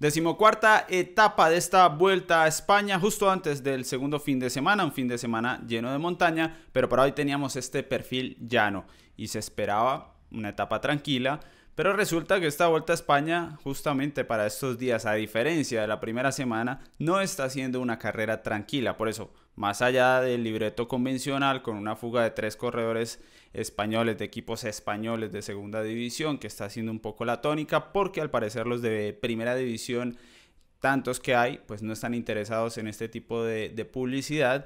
Decimocuarta etapa de esta vuelta a España, justo antes del segundo fin de semana, un fin de semana lleno de montaña, pero para hoy teníamos este perfil llano y se esperaba una etapa tranquila, pero resulta que esta vuelta a España, justamente para estos días, a diferencia de la primera semana, no está siendo una carrera tranquila, por eso más allá del libreto convencional con una fuga de tres corredores españoles, de equipos españoles de segunda división, que está siendo un poco la tónica, porque al parecer los de primera división, tantos que hay, pues no están interesados en este tipo de, publicidad.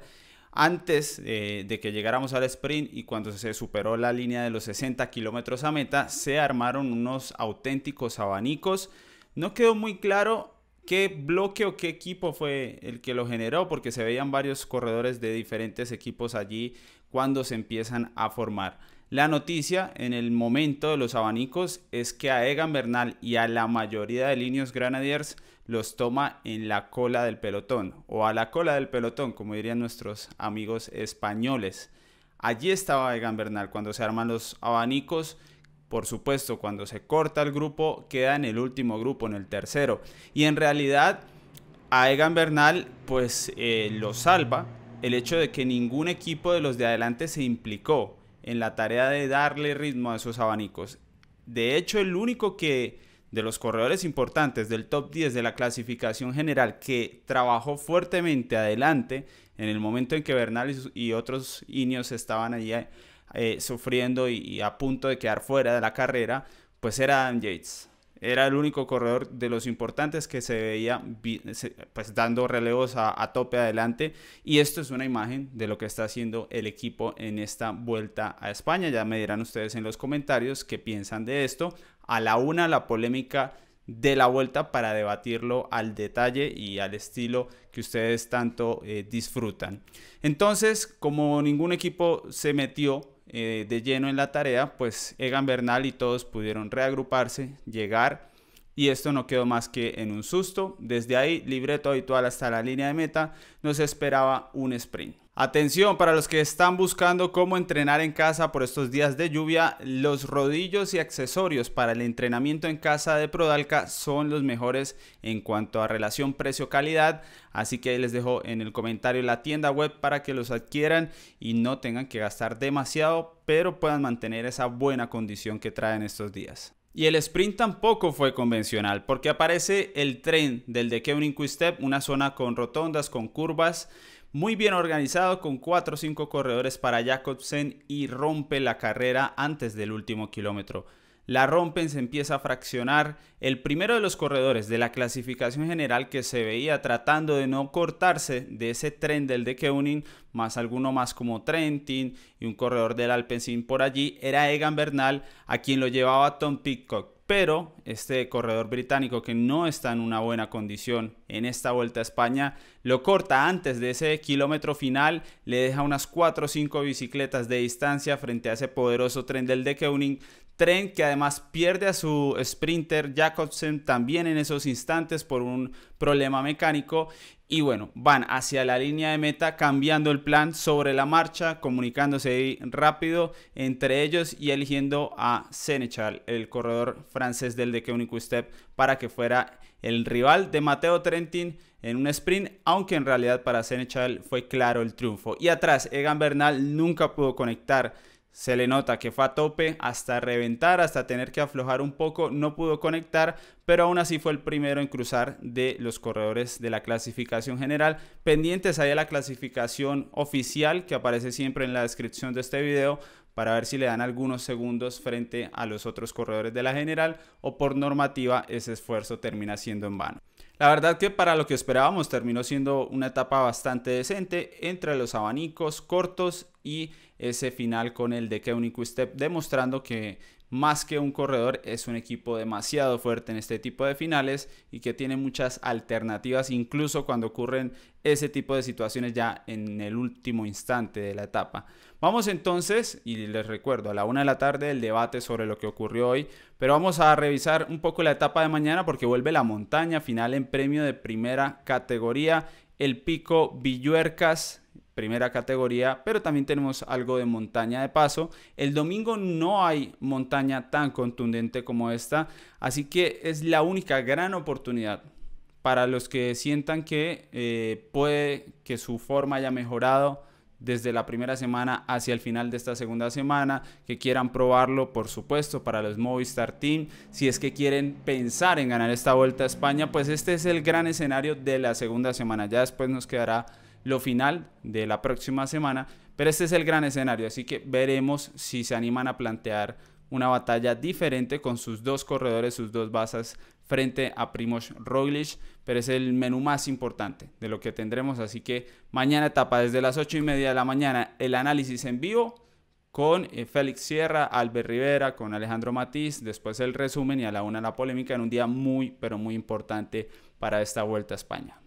Antes eh, de que llegáramos al sprint y cuando se superó la línea de los 60 kilómetros a meta, se armaron unos auténticos abanicos. No quedó muy claro ¿Qué bloque o qué equipo fue el que lo generó? Porque se veían varios corredores de diferentes equipos allí cuando se empiezan a formar. La noticia en el momento de los abanicos es que a Egan Bernal y a la mayoría de líneas Granadiers los toma en la cola del pelotón o a la cola del pelotón, como dirían nuestros amigos españoles. Allí estaba Egan Bernal cuando se arman los abanicos por supuesto, cuando se corta el grupo, queda en el último grupo, en el tercero. Y en realidad, a Egan Bernal, pues eh, lo salva el hecho de que ningún equipo de los de adelante se implicó en la tarea de darle ritmo a esos abanicos. De hecho, el único que de los corredores importantes del top 10 de la clasificación general que trabajó fuertemente adelante en el momento en que Bernal y otros Ineos estaban allí eh, sufriendo y, a punto de quedar fuera de la carrera, pues era Adam Yates. Era el único corredor de los importantes que se veía pues, dando relevos a, a tope adelante. Y esto es una imagen de lo que está haciendo el equipo en esta vuelta a España. Ya me dirán ustedes en los comentarios qué piensan de esto. A la una la polémica de la vuelta para debatirlo al detalle y al estilo que ustedes tanto eh, disfrutan. Entonces, como ningún equipo se metió eh, de lleno en la tarea, pues Egan Bernal y todos pudieron reagruparse, llegar y esto no quedó más que en un susto. Desde ahí, libreto habitual hasta la línea de meta, nos esperaba un sprint. Atención para los que están buscando cómo entrenar en casa por estos días de lluvia, los rodillos y accesorios para el entrenamiento en casa de Prodalca son los mejores en cuanto a relación precio-calidad, así que les dejo en el comentario la tienda web para que los adquieran y no tengan que gastar demasiado, pero puedan mantener esa buena condición que traen estos días. Y el sprint tampoco fue convencional, porque aparece el tren del de Kevin Quistep, una zona con rotondas, con curvas, muy bien organizado, con 4 o 5 corredores para Jacobsen y rompe la carrera antes del último kilómetro la rompen, se empieza a fraccionar. El primero de los corredores de la clasificación general que se veía tratando de no cortarse de ese tren del de Keuning, más alguno más como Trentin y un corredor del Alpensín por allí, era Egan Bernal, a quien lo llevaba Tom Pickcock pero este corredor británico que no está en una buena condición en esta vuelta a España, lo corta antes de ese kilómetro final, le deja unas 4 o 5 bicicletas de distancia frente a ese poderoso tren del de tren que además pierde a su sprinter Jacobsen también en esos instantes por un problema mecánico y bueno, van hacia la línea de meta cambiando el plan sobre la marcha, comunicándose rápido entre ellos y eligiendo a Senechal, el corredor francés del de único Step, para que fuera el rival de Mateo Trentin en un sprint, aunque en realidad para Senechal fue claro el triunfo. Y atrás, Egan Bernal nunca pudo conectar se le nota que fue a tope hasta reventar, hasta tener que aflojar un poco, no pudo conectar, pero aún así fue el primero en cruzar de los corredores de la clasificación general. Pendientes ahí a la clasificación oficial que aparece siempre en la descripción de este video para ver si le dan algunos segundos frente a los otros corredores de la general o por normativa ese esfuerzo termina siendo en vano. La verdad que para lo que esperábamos terminó siendo una etapa bastante decente entre los abanicos cortos y ese final con el de que Step demostrando que más que un corredor, es un equipo demasiado fuerte en este tipo de finales y que tiene muchas alternativas, incluso cuando ocurren ese tipo de situaciones ya en el último instante de la etapa. Vamos entonces, y les recuerdo, a la una de la tarde el debate sobre lo que ocurrió hoy, pero vamos a revisar un poco la etapa de mañana porque vuelve la montaña final en premio de primera categoría, el pico Villuercas primera categoría, pero también tenemos algo de montaña de paso. El domingo no hay montaña tan contundente como esta, así que es la única gran oportunidad para los que sientan que eh, puede que su forma haya mejorado desde la primera semana hacia el final de esta segunda semana, que quieran probarlo, por supuesto, para los Movistar Team. Si es que quieren pensar en ganar esta vuelta a España, pues este es el gran escenario de la segunda semana. Ya después nos quedará lo final de la próxima semana. Pero este es el gran escenario, así que veremos si se animan a plantear una batalla diferente con sus dos corredores, sus dos basas frente a Primoz Roglic, pero es el menú más importante de lo que tendremos, así que mañana etapa desde las 8 y media de la mañana el análisis en vivo con eh, Félix Sierra, Albert Rivera, con Alejandro Matiz, después el resumen y a la una la polémica en un día muy, pero muy importante para esta vuelta a España.